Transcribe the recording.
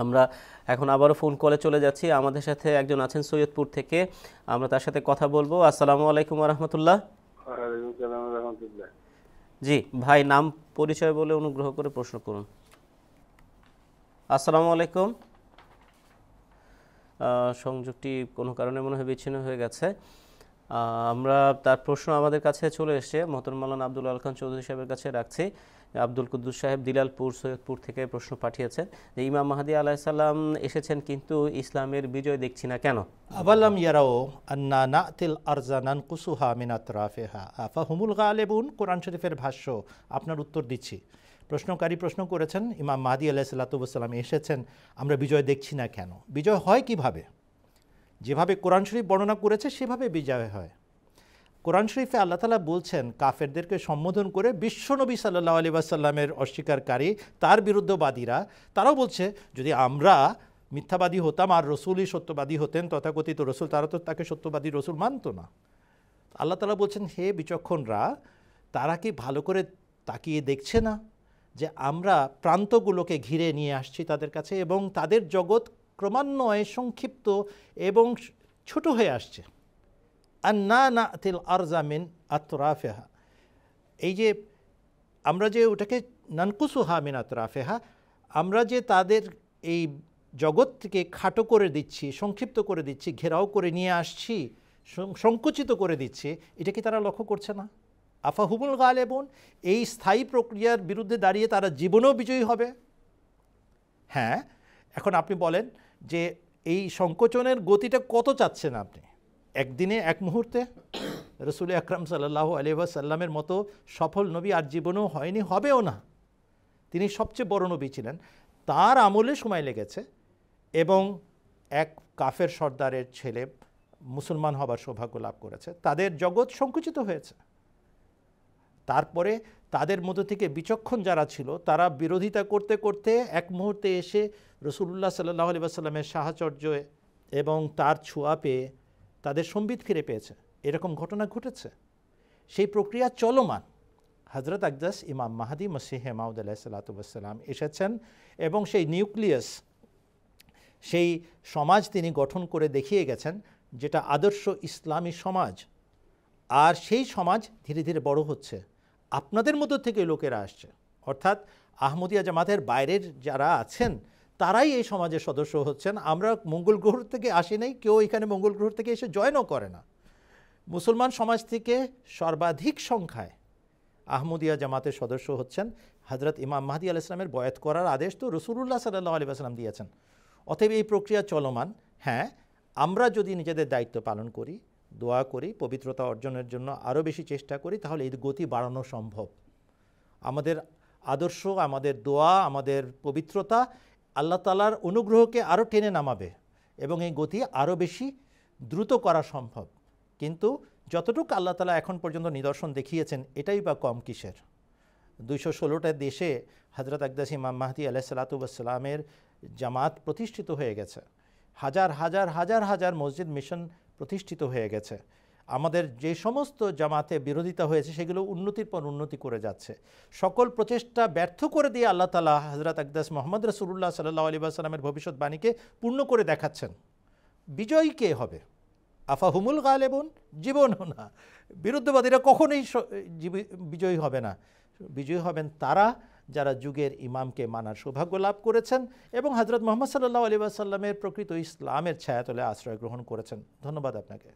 আমরা এখন আবারও ফোন কলে চলে যাচ্ছি আমাদের সাথে একজন আছেন সৈয়দপুর থেকে আমরা তার সাথে কথা বলবো আসসালামু আলাইকুম রহমতুল্লাহ জি ভাই নাম পরিচয় বলে অনুগ্রহ করে প্রশ্ন করুন আসসালামু আলাইকুম সংযোগটি কোনো কারণে মনে হয় বিচ্ছিন্ন হয়ে গেছে আমরা তার প্রশ্ন আমাদের কাছে চলে এসছে মতন মালান আব্দুল আল খান চৌধুরী সাহেবের কাছে রাখছি আব্দুল কুদ্দুস সাহেব দিলালপুর সৈয়দপুর থেকে প্রশ্ন পাঠিয়েছেন যে ইমাম মাহাদি আলাহিসাল্লাম এসেছেন কিন্তু ইসলামের বিজয় দেখছি না কেন আবালাম ইয়ারাও আন্না নাতিল আরজানান কুসুহা মিনাত রাফেহা আফা হুমুল আলেবুন কোরআন শরীফের ভাষ্য আপনার উত্তর দিচ্ছি প্রশ্নকারী প্রশ্ন করেছেন ইমাম মাহাদি আলাহ সাল্লাতুবসাল্লাম এসেছেন আমরা বিজয় দেখছি না কেন বিজয় হয় কিভাবে যেভাবে কোরআন শরীফ বর্ণনা করেছে সেভাবে বিজয় হয় কোরআন শরীফে আল্লাহ তালা বলছেন কাফেরদেরকে সম্বোধন করে বিশ্বনবী সাল্লাহ আলী আসাল্লামের অস্বীকারী তার বিরুদ্ধবাদীরা তারাও বলছে যদি আমরা মিথ্যাবাদী হতাম আর রসুলই সত্যবাদী হতেন তথাকথিত রসুল তারা তো তাকে সত্যবাদী রসুল মানত না আল্লাহ তালা বলছেন হে বিচক্ষণরা তারা কি ভালো করে তাকিয়ে দেখছে না যে আমরা প্রান্তগুলোকে ঘিরে নিয়ে আসছি তাদের কাছে এবং তাদের জগৎ ক্রমান্বয়ে সংক্ষিপ্ত এবং ছোট হয়ে আসছে আর না না তিল আরজামিন আত্মরাফেহা এই যে আমরা যে ওটাকে নানকুসুহা হামিন আত্মরাফেহা আমরা যে তাদের এই জগৎকে খাটো করে দিচ্ছি সংক্ষিপ্ত করে দিচ্ছি ঘেরাও করে নিয়ে আসছি সংকুচিত করে দিচ্ছে এটা কি তারা লক্ষ্য করছে না আফা হুবুল গাল এবং এই স্থায়ী প্রক্রিয়ার বিরুদ্ধে দাঁড়িয়ে তারা জীবনেও বিজয়ী হবে হ্যাঁ এখন আপনি বলেন যে এই সংকোচনের গতিটা কত চাচ্ছেন আপনি একদিনে এক মুহূর্তে রসুল আকরাম সাল্লাহ আলিবাসাল্লামের মতো সফল নবী আর জীবনেও হয়নি হবেও না তিনি সবচেয়ে বড় নবী ছিলেন তার আমলে সময় লেগেছে এবং এক কাফের সর্দারের ছেলে মুসলমান হবার সৌভাগ্য লাভ করেছে তাদের জগৎ সংকুচিত হয়েছে তারপরে তাদের মধ্যে থেকে বিচক্ষণ যারা ছিল তারা বিরোধিতা করতে করতে এক মুহূর্তে এসে রসুল্লাহ সাল্লাহ আলি সাহাচর্য এবং তার ছোঁয়া পেয়ে তাদের সম্বিত ফিরে পেয়েছে এরকম ঘটনা ঘটেছে সেই প্রক্রিয়া চলমান হজরত আকদাস ইমাম মাহাদি হেমাউদ মাউদ সাল্লাতুবাসাল্লাম এসেছেন এবং সেই নিউক্লিয়াস সেই সমাজ তিনি গঠন করে দেখিয়ে গেছেন যেটা আদর্শ ইসলামী সমাজ আর সেই সমাজ ধীরে ধীরে বড় হচ্ছে আপনাদের মধ্য থেকে লোকেরা আসছে অর্থাৎ আহমদিয়া জামাতের বাইরের যারা আছেন তারাই এই সমাজের সদস্য হচ্ছেন আমরা মঙ্গল গ্রহ থেকে আসি নাই কেউ এখানে মঙ্গল গ্রহ থেকে এসে জয়েনও করে না মুসলমান সমাজ থেকে সর্বাধিক সংখ্যায় আহমদিয়া জামাতের সদস্য হচ্ছেন হজরত ইমাম মাহাদি আল ইসলামের বয়াত করার আদেশ তো রসুল্লাহ সাল্লাহ আলী আসলাম দিয়েছেন অতএব এই প্রক্রিয়া চলমান হ্যাঁ আমরা যদি নিজেদের দায়িত্ব পালন করি দোয়া করি পবিত্রতা অর্জনের জন্য আরও বেশি চেষ্টা করি তাহলে এই গতি বাড়ানো সম্ভব আমাদের আদর্শ আমাদের দোয়া আমাদের পবিত্রতা আল্লাহ তালার অনুগ্রহকে আরও টেনে নামাবে এবং এই গতি আরও বেশি দ্রুত করা সম্ভব কিন্তু যতটুকু আল্লাহ তালা এখন পর্যন্ত নিদর্শন দেখিয়েছেন এটাই বা কম কিসের দুইশো ষোলোটা দেশে হজরত আকদাস ইমাম মাহাদি আলাহ সালাতুবাসালামের জামাত প্রতিষ্ঠিত হয়ে গেছে হাজার হাজার হাজার হাজার মসজিদ মিশন প্রতিষ্ঠিত হয়ে গেছে আমাদের যে সমস্ত জামাতে বিরোধিতা হয়েছে সেগুলো উন্নতির পর উন্নতি করে যাচ্ছে সকল প্রচেষ্টা ব্যর্থ করে দিয়ে আল্লাহ তালা হজরত আকদাস মোহাম্মদ রসুল্লাহ সাল্লাহ আলী আসালামের ভবিষ্যৎবাণীকে পূর্ণ করে দেখাচ্ছেন বিজয়ী কে হবে আফাহুমুল গালেবন জীবন না বিরুদ্ধবাদীরা কখনোই বিজয়ী হবে না বিজয়ী হবেন তারা যারা যুগের ইমামকে মানার সৌভাগ্য লাভ করেছেন এবং হজরত মোহাম্মদ সাল্লাহ আলী আসাল্লামের প্রকৃত ইসলামের ছায়াতলে আশ্রয় গ্রহণ করেছেন ধন্যবাদ আপনাকে